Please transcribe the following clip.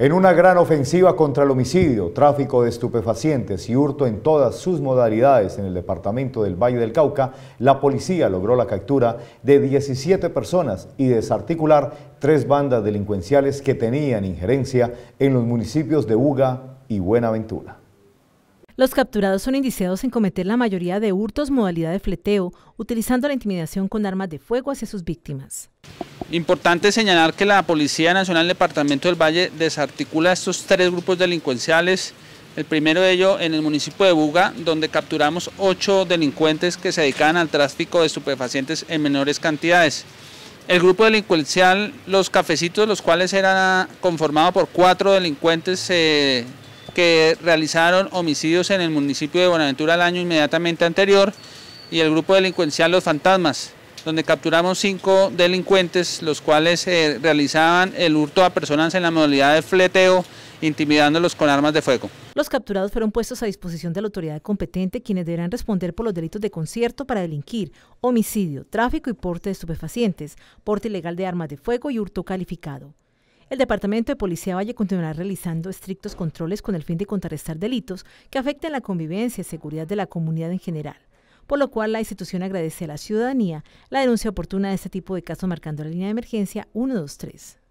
En una gran ofensiva contra el homicidio, tráfico de estupefacientes y hurto en todas sus modalidades en el departamento del Valle del Cauca, la policía logró la captura de 17 personas y desarticular tres bandas delincuenciales que tenían injerencia en los municipios de Uga y Buenaventura. Los capturados son indiciados en cometer la mayoría de hurtos modalidad de fleteo, utilizando la intimidación con armas de fuego hacia sus víctimas. Importante señalar que la Policía Nacional del Departamento del Valle desarticula estos tres grupos delincuenciales. El primero de ellos en el municipio de Buga, donde capturamos ocho delincuentes que se dedicaban al tráfico de estupefacientes en menores cantidades. El grupo delincuencial Los Cafecitos, los cuales era conformado por cuatro delincuentes, se que realizaron homicidios en el municipio de Buenaventura el año inmediatamente anterior y el grupo delincuencial Los Fantasmas, donde capturamos cinco delincuentes, los cuales eh, realizaban el hurto a personas en la modalidad de fleteo, intimidándolos con armas de fuego. Los capturados fueron puestos a disposición de la autoridad competente, quienes deberán responder por los delitos de concierto para delinquir, homicidio, tráfico y porte de estupefacientes, porte ilegal de armas de fuego y hurto calificado. El Departamento de Policía Valle continuará realizando estrictos controles con el fin de contrarrestar delitos que afecten la convivencia y seguridad de la comunidad en general por lo cual la institución agradece a la ciudadanía la denuncia oportuna de este tipo de casos marcando la línea de emergencia 123.